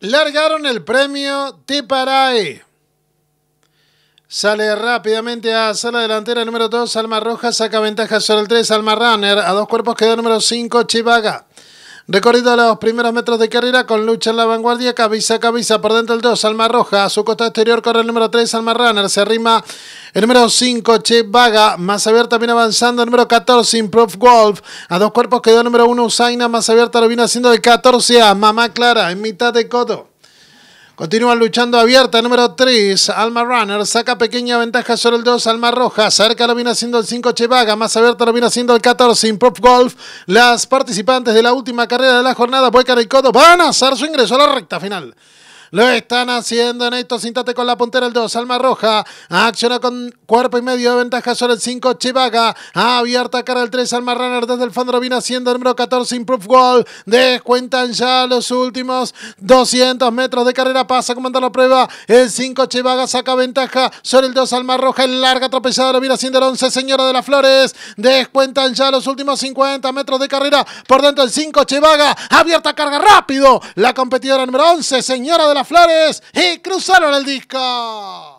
Largaron el premio Tiparay! Sale rápidamente a sala delantera número 2, Alma Roja, saca ventaja sobre el 3, Alma Runner, a dos cuerpos queda número 5, Chivaga. Recorrido a los primeros metros de carrera con lucha en la vanguardia, cabeza a cabeza por dentro el 2, Alma Roja, a su costa exterior corre el número 3, Alma Runner, se arrima el número 5, Che Vaga, más abierta viene avanzando el número 14, Improve Wolf, a dos cuerpos quedó el número 1, Usaina, más abierta lo viene haciendo el 14, a Mamá Clara en mitad de codo. Continúan luchando abierta, número 3, Alma Runner, saca pequeña ventaja sobre el 2, Alma Roja, cerca lo viene haciendo el 5, Chevaga, más abierta lo viene haciendo el 14, Improv Golf. Las participantes de la última carrera de la jornada, Bueca y Codo, van a hacer su ingreso a la recta final. Lo están haciendo Néstor Cintate con la puntera el 2. Alma Roja. Acciona con cuerpo y medio de ventaja sobre el 5. Chivaga. Abierta cara el 3. Alma Runner desde el fondo. Viene haciendo el número 14. Improve Wall, Descuentan ya los últimos 200 metros de carrera. Pasa comanda la prueba. El 5 Chivaga saca ventaja sobre el 2. Alma Roja. En larga atropellada. Lo viene haciendo el 11. Señora de las Flores. Descuentan ya los últimos 50 metros de carrera. Por dentro el 5 Chivaga. Abierta carga rápido. La competidora número 11. Señora de Flores y cruzaron el disco.